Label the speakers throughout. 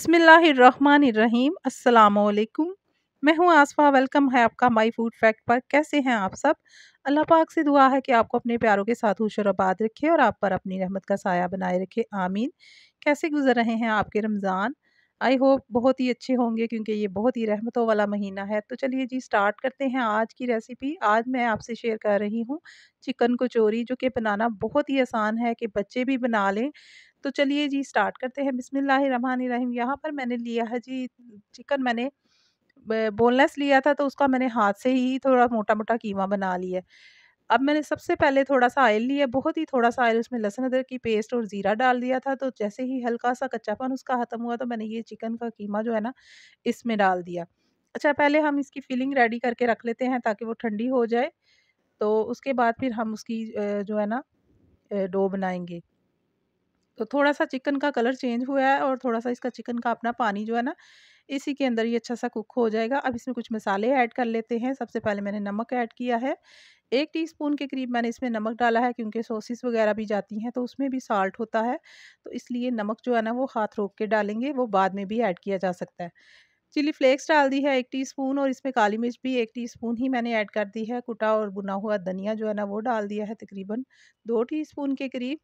Speaker 1: बिसमीम अल्लाम मैं हूं आसफा वेलकम है आपका माई फूड फैक्ट पर कैसे हैं आप सब अल्लाह पाक से दुआ है कि आपको अपने प्यारों के साथ खुश और आबाद रखे और आप पर अपनी रहमत का साया बनाए रखे आमीन कैसे गुजर रहे हैं आपके रमज़ान आई होप बहुत ही अच्छे होंगे क्योंकि ये बहुत ही रहमतों वाला महीना है तो चलिए जी स्टार्ट करते हैं आज की रेसिपी आज मैं आपसे शेयर कर रही हूँ चिकन कचौरी जो कि बनाना बहुत ही आसान है कि बच्चे भी बना लें तो चलिए जी स्टार्ट करते हैं रहीम यहाँ पर मैंने लिया है जी चिकन मैंने बोनलेस लिया था तो उसका मैंने हाथ से ही थोड़ा मोटा मोटा कीमा बना लिया अब मैंने सबसे पहले थोड़ा सा ऑयल लिया बहुत ही थोड़ा सा ऑयल उसमें लहसुन अदरक की पेस्ट और ज़ीरा डाल दिया था तो जैसे ही हल्का सा कच्चापन उसका ख़त्म हुआ तो मैंने ये चिकन का कीमा जो है ना इसमें डाल दिया अच्छा पहले हम इसकी फिलिंग रेडी करके रख लेते हैं ताकि वो ठंडी हो जाए तो उसके बाद फिर हम उसकी जो है ना डो बनाएंगे तो थोड़ा सा चिकन का कलर चेंज हुआ है और थोड़ा सा इसका चिकन का अपना पानी जो है ना इसी के अंदर ये अच्छा सा कुक हो जाएगा अब इसमें कुछ मसाले ऐड कर लेते हैं सबसे पहले मैंने नमक ऐड किया है एक टीस्पून के करीब मैंने इसमें नमक डाला है क्योंकि सॉसेस वगैरह भी जाती हैं तो उसमें भी साल्ट होता है तो इसलिए नमक जो है ना वो हाथ रोक के डालेंगे वो बाद में भी ऐड किया जा सकता है चिली फ्लेक्स डाल दी है एक टीस्पून और इसमें काली मिर्च भी एक टीस्पून ही मैंने ऐड कर दी है कुटा और बुना हुआ धनिया जो है ना वो डाल दिया है तकरीबन दो टीस्पून के करीब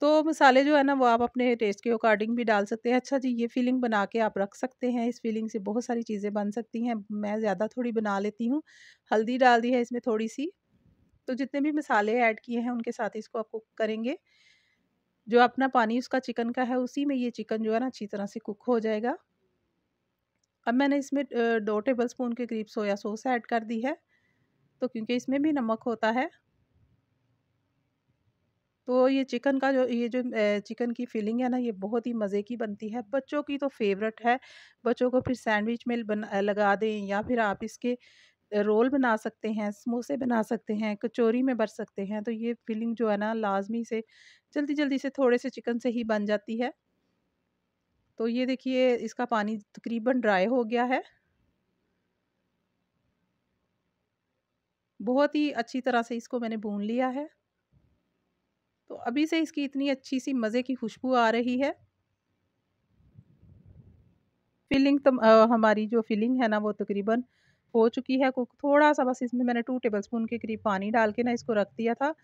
Speaker 1: तो मसाले जो है ना वो आप अपने टेस्ट के अकॉर्डिंग भी डाल सकते हैं अच्छा जी ये फीलिंग बना के आप रख सकते हैं इस फीलिंग से बहुत सारी चीज़ें बन सकती हैं मैं ज़्यादा थोड़ी बना लेती हूँ हल्दी डाल दी है इसमें थोड़ी सी तो जितने भी मसाले ऐड किए हैं उनके साथ इसको आप कुक करेंगे जो अपना पानी उसका चिकन का है उसी में ये चिकन जो है ना अच्छी तरह से कुक हो जाएगा अब मैंने इसमें दो टेबल स्पून के करीब सोया सॉस ऐड कर दी है तो क्योंकि इसमें भी नमक होता है तो ये चिकन का जो ये जो चिकन की फीलिंग है ना ये बहुत ही मज़े की बनती है बच्चों की तो फेवरेट है बच्चों को फिर सैंडविच में बना लगा दें या फिर आप इसके रोल बना सकते हैं समोसे बना सकते हैं कचौरी में भर सकते हैं तो ये फीलिंग जो है ना लाजमी से जल्दी जल्दी से थोड़े से चिकन से ही बन जाती है तो ये देखिए इसका पानी तकरीबन ड्राई हो गया है बहुत ही अच्छी तरह से इसको मैंने भून लिया है तो अभी से इसकी इतनी अच्छी सी मज़े की खुशबू आ रही है फिलिंग तो आ, हमारी जो फिलिंग है ना वो तकरीबन हो चुकी है कुक थोड़ा सा बस इसमें मैंने टू टेबल स्पून के करीब पानी डाल के ना इसको रख दिया था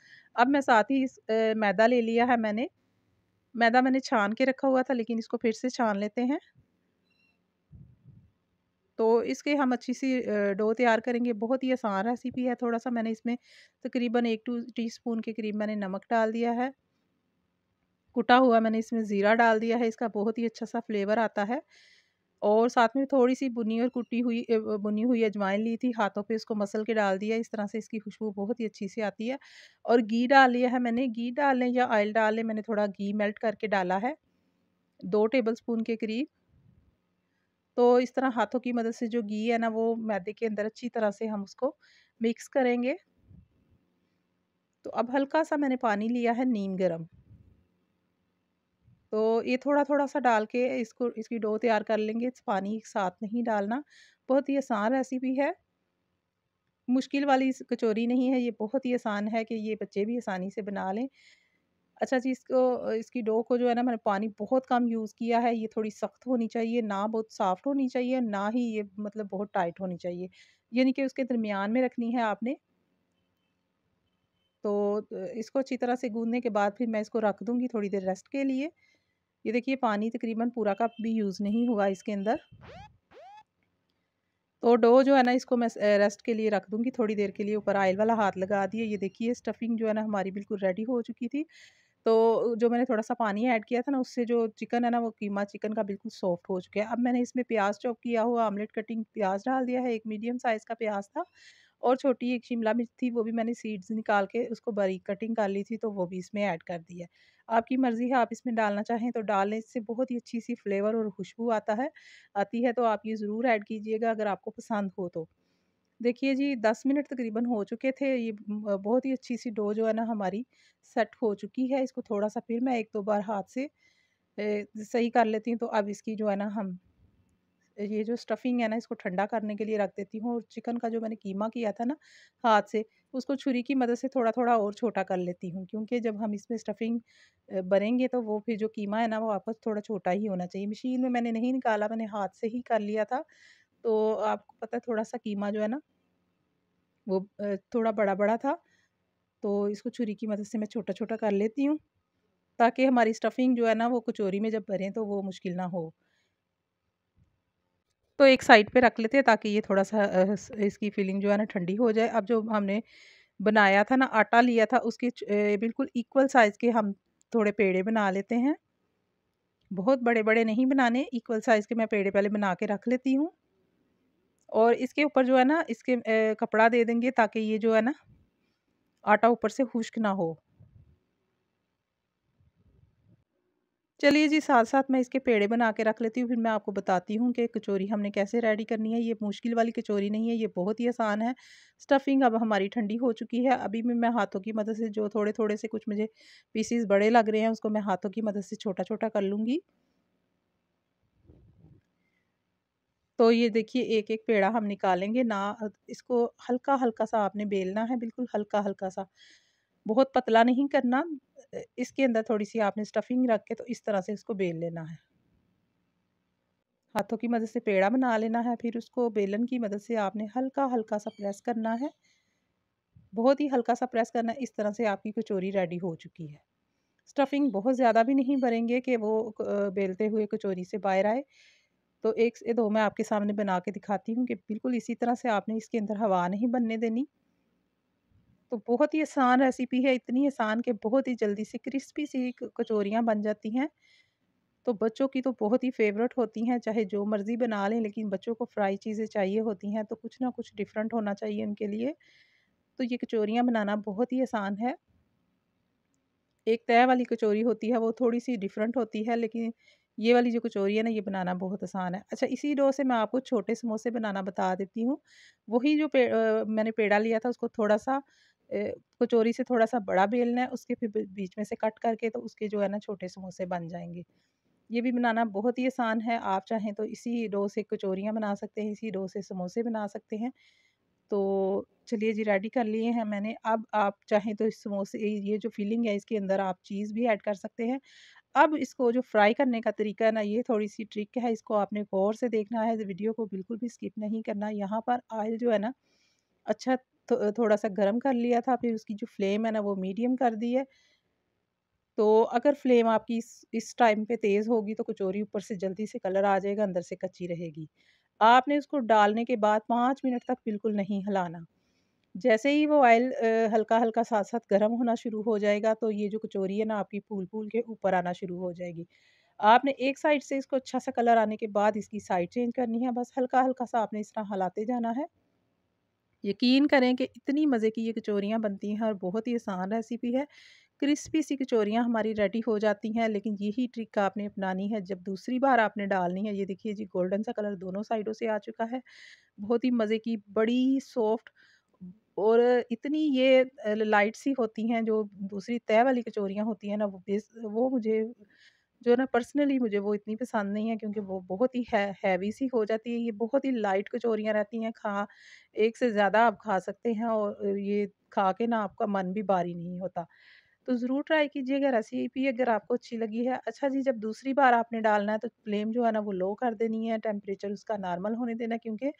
Speaker 1: अब मैं साथ ही इस आ, मैदा ले लिया है मैंने मैदा मैंने छान के रखा हुआ था लेकिन इसको फिर से छान लेते हैं तो इसके हम अच्छी सी डो तैयार करेंगे बहुत ही आसान रेसिपी है थोड़ा सा मैंने इसमें तकरीबन एक टू स्पून के करीब मैंने नमक डाल दिया है कुटा हुआ मैंने इसमें ज़ीरा डाल दिया है इसका बहुत ही अच्छा सा फ्लेवर आता है और साथ में थोड़ी सी बुनी और कुटी हुई बुनी हुई अजवाइन ली थी हाथों पे इसको मसल के डाल दिया इस तरह से इसकी खुशबू बहुत ही अच्छी से आती है और घी डाल लिया है मैंने घी डाल लें या ऑयल डाल लें मैंने थोड़ा घी मेल्ट करके डाला है दो टेबल स्पून के करीब तो इस तरह हाथों की मदद से जो घी है ना वो मैदे के अंदर अच्छी तरह से हम उसको मिक्स करेंगे तो अब हल्का सा मैंने पानी लिया है नीम गरम तो ये थोड़ा थोड़ा सा डाल के इसको इसकी डो तैयार कर लेंगे पानी साथ नहीं डालना बहुत ही आसान रेसिपी है मुश्किल वाली कचौरी नहीं है ये बहुत ही आसान है कि ये बच्चे भी आसानी से बना लें अच्छा जी इसको इसकी डो को जो है ना मैंने पानी बहुत कम यूज़ किया है ये थोड़ी सख्त होनी चाहिए ना बहुत सॉफ्ट होनी चाहिए ना ही ये मतलब बहुत टाइट होनी चाहिए यानी कि उसके दरमियान में रखनी है आपने तो, तो इसको अच्छी तरह से गूंदने के बाद फिर मैं इसको रख दूँगी थोड़ी देर रेस्ट के लिए ये देखिए पानी तकरीबन पूरा का भी यूज़ नहीं हुआ इसके अंदर तो डो जो है ना इसको मैं रेस्ट के लिए रख दूँगी थोड़ी देर के लिए ऊपर आयल वाला हाथ लगा दिया ये देखिए स्टफिंग जो है ना हमारी बिल्कुल रेडी हो चुकी थी तो जो मैंने थोड़ा सा पानी ऐड किया था ना उससे जो चिकन है ना वो कीमा चिकन का बिल्कुल सॉफ्ट हो चुका है अब मैंने इसमें प्याज चॉप किया हुआ आमलेट कटिंग प्याज डाल दिया है एक मीडियम साइज़ का प्याज था और छोटी एक शिमला मिर्च थी वो भी मैंने सीड्स निकाल के उसको बारीक कटिंग कर ली थी तो वो भी इसमें ऐड कर दी है आपकी मर्ज़ी है आप इसमें डालना चाहें तो डालने इससे बहुत ही अच्छी सी फ्लेवर और खुशबू आता है आती है तो आप ये ज़रूर ऐड कीजिएगा अगर आपको पसंद हो तो देखिए जी दस मिनट तकरीबन हो चुके थे ये बहुत ही अच्छी सी डो जो है ना हमारी सेट हो चुकी है इसको थोड़ा सा फिर मैं एक दो बार हाथ से सही कर लेती हूँ तो अब इसकी जो है ना हम ये जो स्टफिंग है ना इसको ठंडा करने के लिए रख देती हूँ और चिकन का जो मैंने कीमा किया था ना हाथ से उसको छुरी की मदद से थोड़ा थोड़ा और छोटा कर लेती हूँ क्योंकि जब हम इसमें स्टफिंग बनेंगे तो वो फिर जो कीमा है ना वो वापस थोड़ा छोटा ही होना चाहिए मशीन में मैंने नहीं निकाला मैंने हाथ से ही कर लिया था तो आपको पता है थोड़ा सा कीमा जो है ना वो थोड़ा बड़ा बड़ा था तो इसको छुरी की मदद से मैं छोटा छोटा कर लेती हूँ ताकि हमारी स्टफिंग जो है ना वो कचोरी में जब भरें तो वो मुश्किल ना हो तो एक साइड पे रख लेते हैं ताकि ये थोड़ा सा इसकी फीलिंग जो है ना ठंडी हो जाए अब जो हमने बनाया था ना आटा लिया था उसके बिल्कुल इक्वल साइज़ के हम थोड़े पेड़े बना लेते हैं बहुत बड़े बड़े नहीं बनाने इक्वल साइज़ के मैं पेड़े पहले बना के रख लेती हूँ और इसके ऊपर जो है ना इसके ए, कपड़ा दे देंगे ताकि ये जो है ना आटा ऊपर से खुश्क ना हो चलिए जी साथ साथ मैं इसके पेड़े बना के रख लेती हूँ फिर मैं आपको बताती हूँ कि कचौरी हमने कैसे रेडी करनी है ये मुश्किल वाली कचौरी नहीं है ये बहुत ही आसान है स्टफिंग अब हमारी ठंडी हो चुकी है अभी भी मैं हाथों की मदद से जो थोड़े थोड़े से कुछ मुझे पीसीस बड़े लग रहे हैं उसको मैं हाथों की मदद से छोटा छोटा कर लूँगी तो ये देखिए एक एक पेड़ा हम निकालेंगे ना इसको हल्का हल्का सा आपने बेलना है बिल्कुल हल्का हल्का सा बहुत पतला नहीं करना इसके अंदर थोड़ी सी आपने स्टफिंग रख के तो इस तरह से इसको बेल लेना है हाथों की मदद से पेड़ा बना लेना है फिर उसको बेलन की मदद से आपने हल्का हल्का सा प्रेस करना है बहुत ही हल्का सा प्रेस करना है इस तरह से आपकी कचोरी रेडी हो चुकी है स्टफिंग बहुत ज़्यादा भी नहीं भरेंगे कि वो बेलते हुए कचोरी से बाहर आए तो एक से दो मैं आपके सामने बना के दिखाती हूँ कि बिल्कुल इसी तरह से आपने इसके अंदर हवा नहीं बनने देनी तो बहुत ही आसान रेसिपी है इतनी आसान कि बहुत ही जल्दी से क्रिस्पी सी कचोरियाँ बन जाती हैं तो बच्चों की तो बहुत ही फेवरेट होती हैं चाहे जो मर्ज़ी बना लें लेकिन बच्चों को फ्राई चीज़ें चाहिए होती हैं तो कुछ ना कुछ डिफरेंट होना चाहिए उनके लिए तो ये कचोरियाँ बनाना बहुत ही आसान है एक तय वाली कचौरी होती है वो थोड़ी सी डिफरेंट होती है लेकिन ये वाली जो कचौरी है ना ये बनाना बहुत आसान है अच्छा इसी डो से मैं आपको छोटे समोसे बनाना बता देती हूँ वही जो पे, आ, मैंने पेड़ा लिया था उसको थोड़ा सा कचोरी से थोड़ा सा बड़ा बेलना है उसके फिर बीच में से कट करके तो उसके जो है ना छोटे समोसे बन जाएंगे ये भी बनाना बहुत ही आसान है आप चाहें तो इसी डो से कचोरियाँ बना सकते हैं इसी डो से समोसे बना सकते हैं तो चलिए जी रेडी कर लिए हैं मैंने अब आप चाहें तो इस समोसे ये जो फीलिंग है इसके अंदर आप चीज़ भी ऐड कर सकते हैं अब इसको जो फ्राई करने का तरीका है ना ये थोड़ी सी ट्रिक है इसको आपने गौर से देखना है वीडियो को बिल्कुल भी स्किप नहीं करना यहाँ पर ऑयल जो है ना अच्छा थो, थोड़ा सा गर्म कर लिया था फिर उसकी जो फ्लेम है ना वो मीडियम कर दी है तो अगर फ्लेम आपकी इस इस टाइम पे तेज़ होगी तो कचोरी ऊपर से जल्दी से कलर आ जाएगा अंदर से कच्ची रहेगी आपने उसको डालने के बाद पाँच मिनट तक बिल्कुल नहीं हिलाना जैसे ही वो ऑयल हल्का हल्का साथ साथ गर्म होना शुरू हो जाएगा तो ये जो कचोरी है ना आपकी फूल फूल के ऊपर आना शुरू हो जाएगी आपने एक साइड से इसको अच्छा सा कलर आने के बाद इसकी साइड चेंज करनी है बस हल्का हल्का सा आपने इस तरह हलाते जाना है यकीन करें कि इतनी मज़े की ये कचोरियाँ बनती हैं और बहुत ही आसान रेसिपी है क्रिस्पी सी कचोरियाँ हमारी रेडी हो जाती हैं लेकिन यही ट्रिक आपने अपनानी है जब दूसरी बार आपने डालनी है ये देखिए जी गोल्डन सा कलर दोनों साइडों से आ चुका है बहुत ही मज़े की बड़ी सॉफ्ट और इतनी ये लाइट सी होती हैं जो दूसरी तय वाली कचोरियाँ होती हैं ना वो बेस वो मुझे जो है ना पर्सनली मुझे वो इतनी पसंद नहीं है क्योंकि वो बहुत ही है, हैवी सी हो जाती है ये बहुत ही लाइट कचोरियाँ रहती हैं खा एक से ज़्यादा आप खा सकते हैं और ये खा के ना आपका मन भी भारी नहीं होता तो ज़रूर ट्राई कीजिएगा रेसिपी अगर आपको अच्छी लगी है अच्छा जी जब दूसरी बार आपने डालना है तो फ्लेम जो है ना वो लो कर देनी है टेम्परेचर उसका नॉर्मल होने देना क्योंकि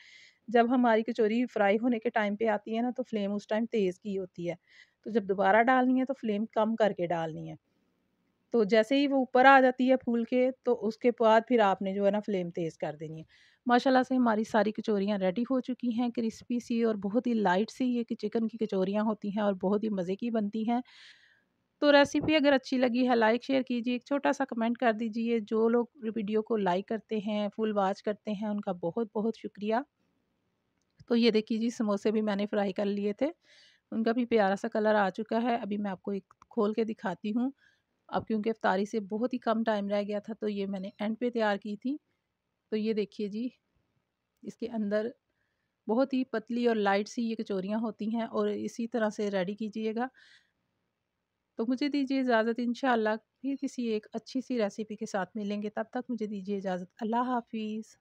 Speaker 1: जब हमारी कचौरी फ्राई होने के टाइम पे आती है ना तो फ्लेम उस टाइम तेज़ की होती है तो जब दोबारा डालनी है तो फ्लेम कम करके डालनी है तो जैसे ही वो ऊपर आ जाती है फूल के तो उसके बाद फिर आपने जो है ना फ्लेम तेज़ कर देनी है माशाल्लाह से हमारी सारी कचौरियाँ रेडी हो चुकी हैं क्रिस्पी सी और बहुत ही लाइट सी ये चिकन की कचौरियाँ होती हैं और बहुत ही मज़े की बनती हैं तो रेसिपी अगर अच्छी लगी है लाइक शेयर कीजिए एक छोटा सा कमेंट कर दीजिए जो लोग वीडियो को लाइक करते हैं फुल वाच करते हैं उनका बहुत बहुत शुक्रिया तो ये देखिए जी समोसे भी मैंने फ्राई कर लिए थे उनका भी प्यारा सा कलर आ चुका है अभी मैं आपको एक खोल के दिखाती हूँ अब क्योंकि अफ्तारी से बहुत ही कम टाइम रह गया था तो ये मैंने एंड पे तैयार की थी तो ये देखिए जी इसके अंदर बहुत ही पतली और लाइट सी ये कचोरियाँ होती हैं और इसी तरह से रेडी कीजिएगा तो मुझे दीजिए इजाज़त इन फिर किसी एक अच्छी सी रेसिपी के साथ मिलेंगे तब तक मुझे दीजिए इजाज़त अल्लाह हाफिज़